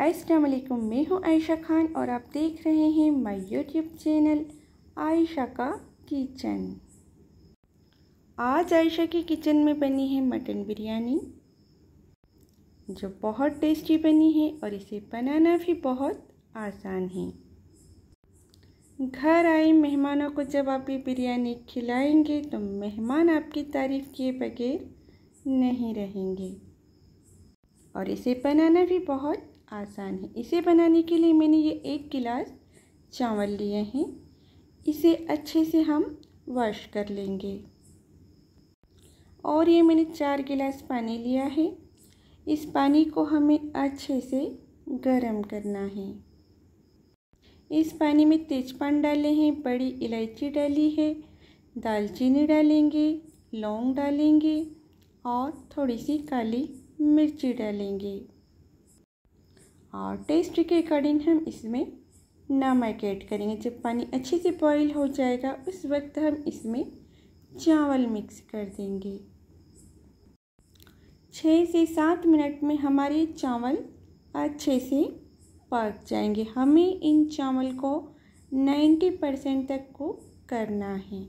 असलकम मैं हूँ आयशा खान और आप देख रहे हैं माय यूट्यूब चैनल आयशा का किचन आज आयशा के किचन में बनी है मटन बिरयानी जो बहुत टेस्टी बनी है और इसे बनाना भी बहुत आसान है घर आए मेहमानों को जब आप ये बिरयानी खिलाएंगे तो मेहमान आपकी तारीफ़ किए बगैर नहीं रहेंगे और इसे बनाना भी बहुत आसान है इसे बनाने के लिए मैंने ये एक गिलास चावल लिए हैं इसे अच्छे से हम वॉश कर लेंगे और ये मैंने चार गिलास पानी लिया है इस पानी को हमें अच्छे से गर्म करना है इस पानी में तेजपान डाले हैं बड़ी इलायची डाली है दालचीनी डालेंगे लौंग डालेंगे और थोड़ी सी काली मिर्ची डालेंगे और टेस्ट के अकॉर्डिंग हम इसमें नमक ऐड करेंगे जब पानी अच्छे से बॉईल हो जाएगा उस वक्त हम इसमें चावल मिक्स कर देंगे छः से सात मिनट में हमारे चावल अच्छे से पक जाएंगे हमें इन चावल को नाइन्टी परसेंट तक को करना है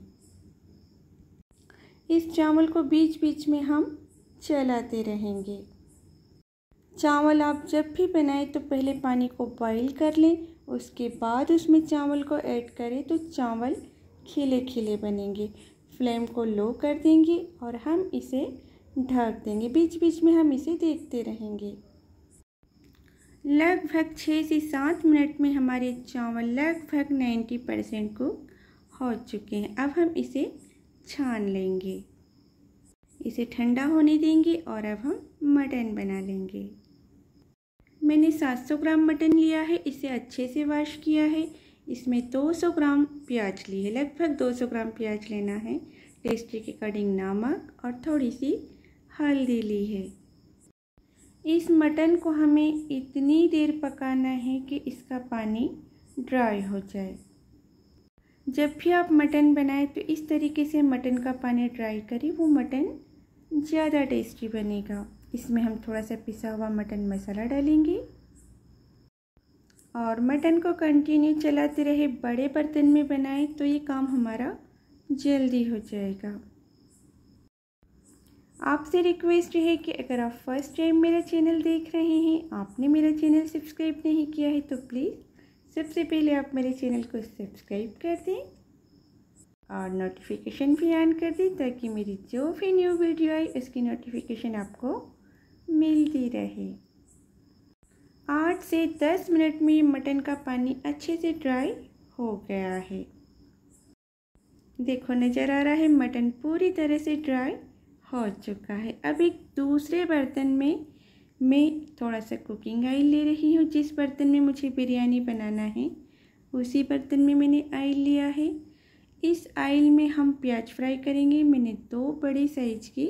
इस चावल को बीच बीच में हम चलाते रहेंगे चावल आप जब भी बनाएं तो पहले पानी को बॉईल कर लें उसके बाद उसमें चावल को ऐड करें तो चावल खिले खिले बनेंगे फ्लेम को लो कर देंगे और हम इसे ढक देंगे बीच बीच में हम इसे देखते रहेंगे लगभग छः से सात मिनट में हमारे चावल लगभग नाइन्टी परसेंट कुक हो चुके हैं अब हम इसे छान लेंगे इसे ठंडा होने देंगे और अब हम मटन बना लेंगे मैंने 700 ग्राम मटन लिया है इसे अच्छे से वॉश किया है इसमें 200 ग्राम प्याज ली है लगभग 200 ग्राम प्याज लेना है टेस्टी के अकॉर्डिंग नमक और थोड़ी सी हल्दी ली है इस मटन को हमें इतनी देर पकाना है कि इसका पानी ड्राई हो जाए जब भी आप मटन बनाएं तो इस तरीके से मटन का पानी ड्राई करें वो मटन ज़्यादा टेस्टी बनेगा इसमें हम थोड़ा सा पिसा हुआ मटन मसाला डालेंगे और मटन को कंटिन्यू चलाते रहे बड़े बर्तन में बनाएं तो ये काम हमारा जल्दी हो जाएगा आपसे रिक्वेस्ट है कि अगर आप फर्स्ट टाइम मेरा चैनल देख रहे हैं आपने मेरा चैनल सब्सक्राइब नहीं किया है तो प्लीज़ सबसे पहले आप मेरे चैनल को सब्सक्राइब कर दें और नोटिफिकेशन भी ऑन कर दी ताकि मेरी जो भी न्यू वीडियो आई उसकी नोटिफिकेशन आपको मिलती रहे आठ से दस मिनट में मटन का पानी अच्छे से ड्राई हो गया है देखो नज़र आ रहा है मटन पूरी तरह से ड्राई हो चुका है अब एक दूसरे बर्तन में मैं थोड़ा सा कुकिंग ऑयल ले रही हूँ जिस बर्तन में मुझे बिरयानी बनाना है उसी बर्तन में मैंने ऑयल लिया है इस आयल में हम प्याज फ्राई करेंगे मैंने दो बड़े साइज की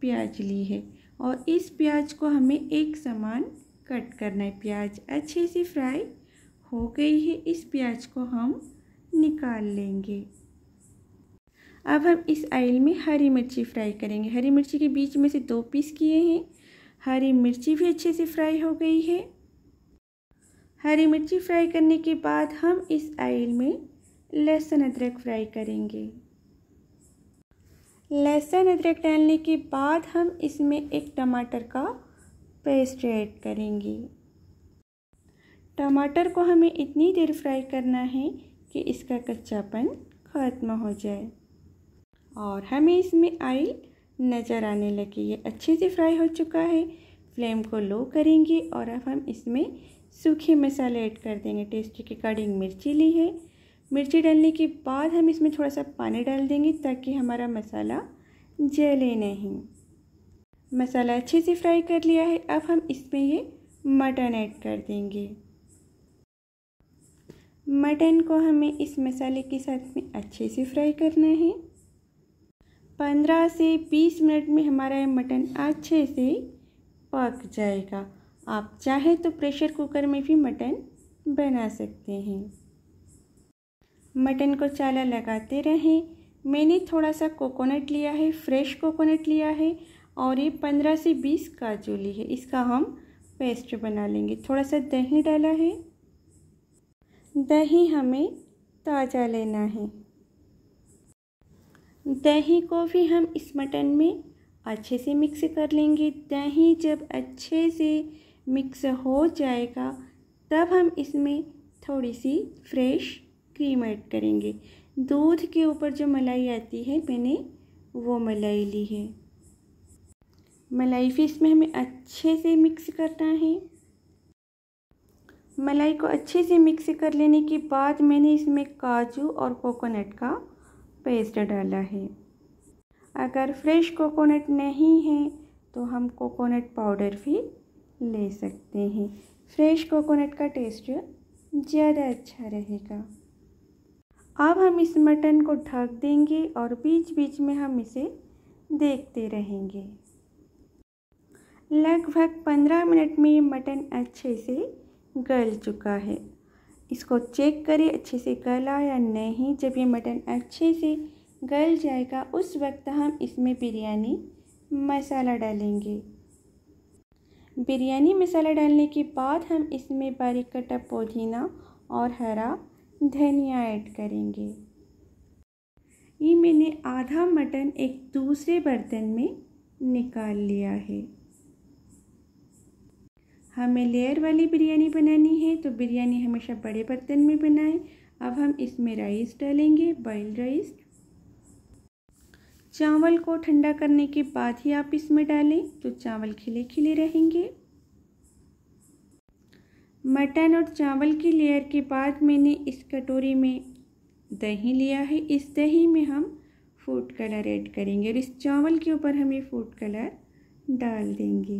प्याज ली है और इस प्याज को हमें एक समान कट करना है प्याज अच्छे से फ्राई हो गई है इस प्याज को हम निकाल लेंगे अब हम इस आयल में हरी मिर्ची फ्राई करेंगे हरी मिर्ची के बीच में से दो पीस किए हैं हरी मिर्ची भी अच्छे से फ्राई हो गई है हरी मिर्ची फ्राई करने के बाद हम इस आयल में लहसुन अदरक फ्राई करेंगे लहसुन अदरक डालने के बाद हम इसमें एक टमाटर का पेस्ट ऐड करेंगे टमाटर को हमें इतनी देर फ्राई करना है कि इसका कच्चापन ख़त्म हो जाए और हमें इसमें आयल नज़र आने लगे ये अच्छे से फ्राई हो चुका है फ्लेम को लो करेंगे और अब हम इसमें सूखे मसाले ऐड कर देंगे टेस्ट के अकॉर्डिंग मिर्ची ली है मिर्ची डालने के बाद हम इसमें थोड़ा सा पानी डाल देंगे ताकि हमारा मसाला जले नहीं मसाला अच्छे से फ्राई कर लिया है अब हम इसमें ये मटन ऐड कर देंगे मटन को हमें इस मसाले के साथ में अच्छे से फ्राई करना है पंद्रह से बीस मिनट में हमारा ये मटन अच्छे से पक जाएगा आप चाहे तो प्रेशर कुकर में भी मटन बना सकते हैं मटन को चाला लगाते रहें मैंने थोड़ा सा कोकोनट लिया है फ्रेश कोकोनट लिया है और ये पंद्रह से बीस काजू ली है इसका हम पेस्ट बना लेंगे थोड़ा सा दही डाला है दही हमें ताज़ा लेना है दही को भी हम इस मटन में अच्छे से मिक्स कर लेंगे दही जब अच्छे से मिक्स हो जाएगा तब हम इसमें थोड़ी सी फ्रेश क्रीम ऐड करेंगे दूध के ऊपर जो मलाई आती है मैंने वो मलाई ली है मलाई फिर इसमें हमें अच्छे से मिक्स करना है मलाई को अच्छे से मिक्स कर लेने के बाद मैंने इसमें काजू और कोकोनट का पेस्ट डाला है अगर फ्रेश कोकोनट नहीं है तो हम कोकोनट पाउडर भी ले सकते हैं फ्रेश कोकोनट का टेस्ट ज़्यादा अच्छा रहेगा अब हम इस मटन को ढक देंगे और बीच बीच में हम इसे देखते रहेंगे लगभग पंद्रह मिनट में मटन अच्छे से गल चुका है इसको चेक करें अच्छे से गला या नहीं जब ये मटन अच्छे से गल जाएगा उस वक्त हम इसमें बिरयानी मसाला डालेंगे बिरयानी मसाला डालने के बाद हम इसमें बारीक कटा पुदीना और हरा धनिया ऐड करेंगे ये मैंने आधा मटन एक दूसरे बर्तन में निकाल लिया है हमें लेयर वाली बिरयानी बनानी है तो बिरयानी हमेशा बड़े बर्तन में बनाएं अब हम इसमें राइस डालेंगे बॉइल राइस चावल को ठंडा करने के बाद ही आप इसमें डालें तो चावल खिले खिले रहेंगे मटन और चावल की लेयर के बाद मैंने इस कटोरी में दही लिया है इस दही में हम फूड कलर ऐड करेंगे और इस चावल के ऊपर हम ये फूड कलर डाल देंगे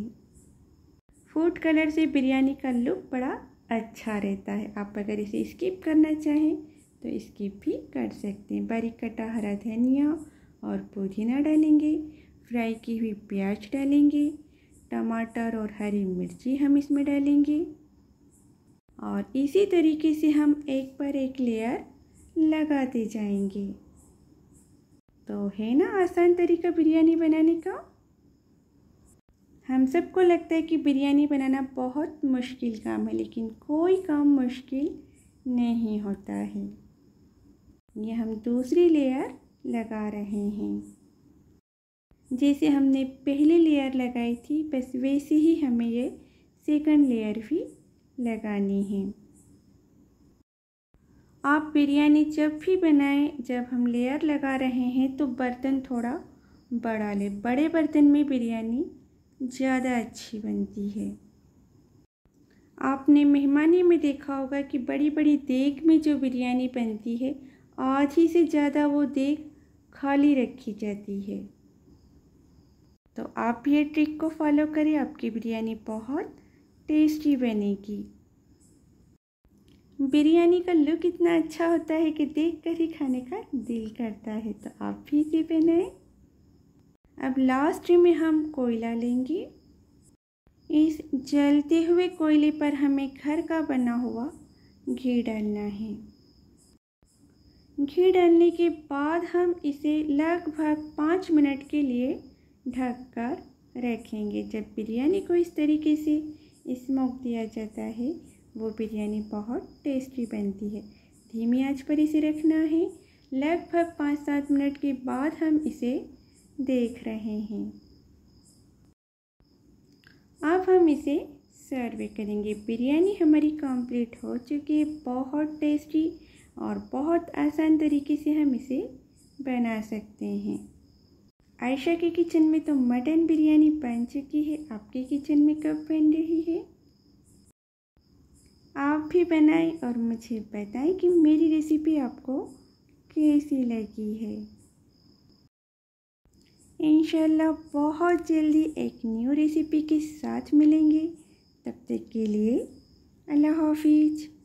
फूड कलर से बिरयानी का लुक बड़ा अच्छा रहता है आप अगर इसे स्किप करना चाहें तो स्किप भी कर सकते हैं बारीक कटा हरा धनिया और पुदीना डालेंगे फ्राई की हुई प्याज डालेंगे टमाटर और हरी मिर्ची हम इसमें डालेंगे और इसी तरीके से हम एक पर एक लेयर लगाते जाएंगे तो है ना आसान तरीका बिरयानी बनाने का हम सबको लगता है कि बिरयानी बनाना बहुत मुश्किल काम है लेकिन कोई काम मुश्किल नहीं होता है ये हम दूसरी लेयर लगा रहे हैं जैसे हमने पहले लेयर लगाई थी बस वैसे ही हमें ये सेकंड लेयर भी लगानी है आप बिरयानी जब भी बनाएं जब हम लेयर लगा रहे हैं तो बर्तन थोड़ा बड़ा लें बड़े बर्तन में बिरयानी ज़्यादा अच्छी बनती है आपने मेहमानी में देखा होगा कि बड़ी बड़ी देग में जो बिरयानी बनती है आधी से ज़्यादा वो देग खाली रखी जाती है तो आप ये ट्रिक को फॉलो करें आपकी बिरयानी बहुत टेस्टी बनेगी बिरयानी का लुक इतना अच्छा होता है कि देखकर ही खाने का दिल करता है तो आप भी इसे बनाएं अब लास्ट में हम कोयला लेंगे इस जलते हुए कोयले पर हमें घर का बना हुआ घी डालना है घी डालने के बाद हम इसे लगभग पाँच मिनट के लिए ढककर रखेंगे जब बिरयानी को इस तरीके से स्मोक दिया जाता है वो बिरयानी बहुत टेस्टी बनती है धीमी आंच पर इसे रखना है लगभग पाँच सात मिनट के बाद हम इसे देख रहे हैं अब हम इसे सर्व करेंगे बिरयानी हमारी कंप्लीट हो चुकी है बहुत टेस्टी और बहुत आसान तरीके से हम इसे बना सकते हैं आयशा के किचन में तो मटन बिरयानी बन चुकी है आपके किचन में कब बन रही है आप भी बनाएं और मुझे बताएं कि मेरी रेसिपी आपको कैसी लगी है इनशाला बहुत जल्दी एक न्यू रेसिपी के साथ मिलेंगे तब तक के लिए अल्लाह हाफिज़